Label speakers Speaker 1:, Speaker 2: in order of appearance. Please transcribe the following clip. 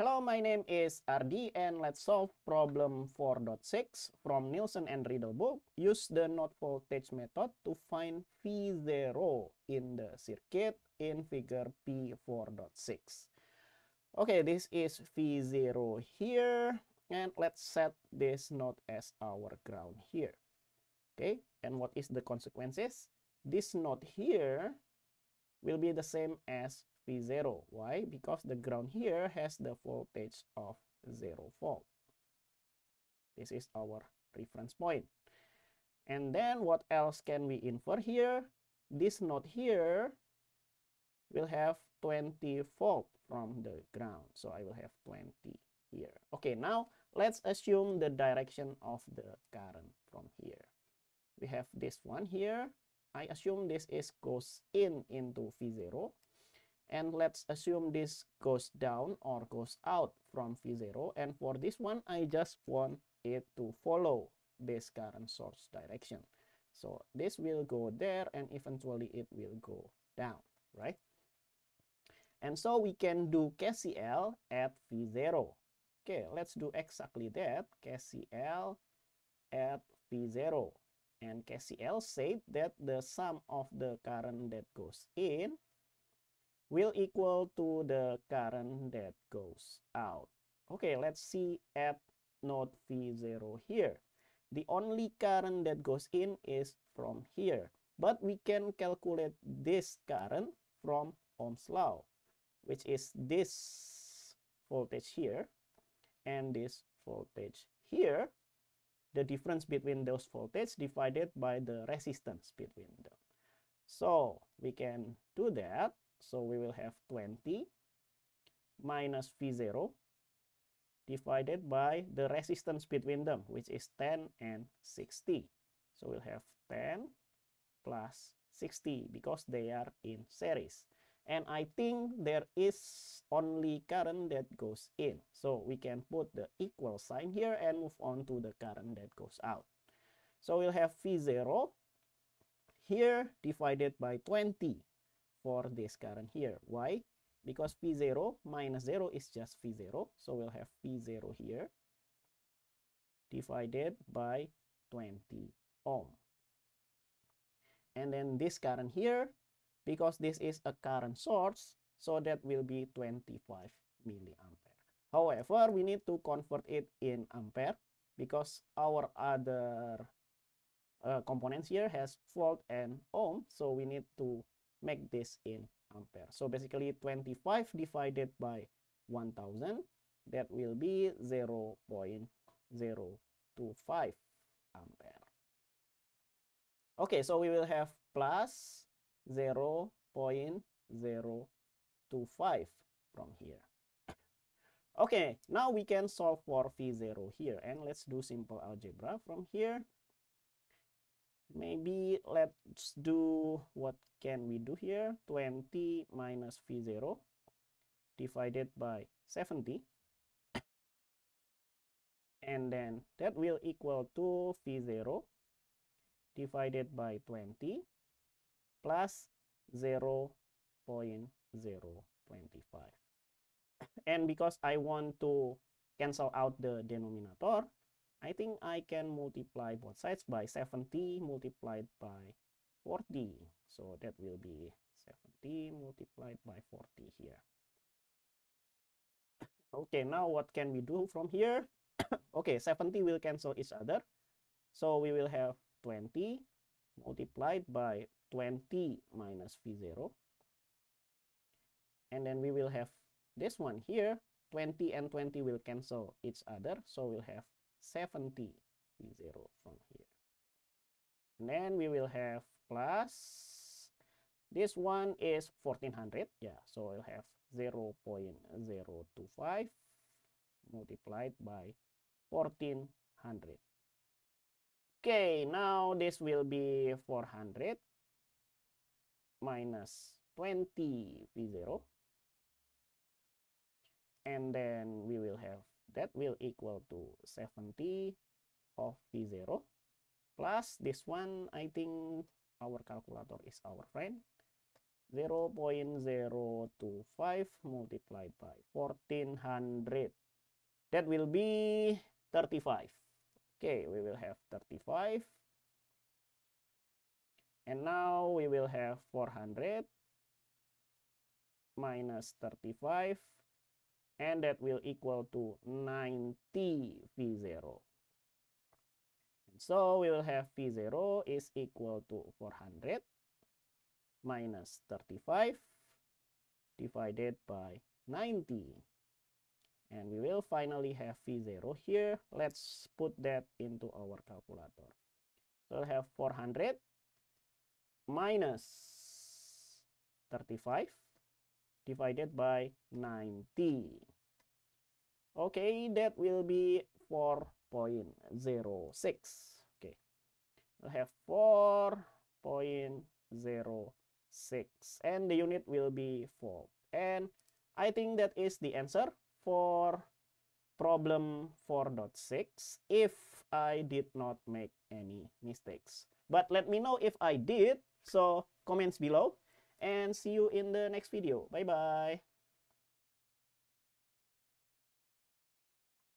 Speaker 1: Hello, my name is RD and let's solve problem 4.6 from Nielsen and Riddle book. Use the node voltage method to find V0 in the circuit in figure P4.6. Okay, this is V0 here and let's set this node as our ground here. Okay, and what is the consequences? This node here will be the same as V0. Why? Because the ground here has the voltage of 0 volt. This is our reference point. And then what else can we infer here? This node here will have 20 volt from the ground. So I will have 20 here. Okay, now let's assume the direction of the current from here. We have this one here. I assume this is goes in into V0 and let's assume this goes down or goes out from v0 and for this one i just want it to follow this current source direction so this will go there and eventually it will go down right and so we can do kcl at v0 okay let's do exactly that kcl at v0 and kcl said that the sum of the current that goes in will equal to the current that goes out. Okay, let's see at node V0 here. The only current that goes in is from here. But we can calculate this current from Ohm's law, which is this voltage here and this voltage here. The difference between those voltage divided by the resistance between them. So we can do that so we will have 20 minus V0 divided by the resistance between them, which is 10 and 60. So we'll have 10 plus 60 because they are in series. And I think there is only current that goes in. So we can put the equal sign here and move on to the current that goes out. So we'll have V0 here divided by 20 for this current here. Why? Because V0 minus 0 is just V0. So we'll have V0 here divided by 20 ohm. And then this current here, because this is a current source, so that will be 25 milliampere. However, we need to convert it in ampere because our other uh, components here has volt and ohm so we need to make this in ampere. So basically 25 divided by 1000 that will be 0 0.025 ampere. Okay, so we will have plus 0 0.025 from here. Okay, now we can solve for V0 here and let's do simple algebra from here. maybe let's do what can we do here 20 minus v0 divided by 70 and then that will equal to v0 divided by 20 plus 0 0.025 and because I want to cancel out the denominator I think I can multiply both sides by 70 multiplied by 40. So that will be 70 multiplied by 40 here. Okay, now what can we do from here? okay, 70 will cancel each other. So we will have 20 multiplied by 20 minus V0. And then we will have this one here. 20 and 20 will cancel each other. So we'll have 70 0 from here and then we will have plus this one is 1400 yeah so we'll have 0 0.025 multiplied by 1400 okay now this will be 400 minus 20 v0 and then we that will equal to 70 of V0 plus this one I think our calculator is our friend 0.025 multiplied by 1400 that will be 35 okay we will have 35 and now we will have 400 minus 35 and that will equal to 90 V0. And so we will have V0 is equal to 400 minus 35 divided by 90. And we will finally have V0 here. Let's put that into our calculator. So we'll have 400 minus 35 divided by 90. Okay, that will be 4.06. Okay, we'll have 4.06 and the unit will be volt. And I think that is the answer for problem 4.6 if I did not make any mistakes. But let me know if I did. So comments below and see you in the next video. Bye-bye.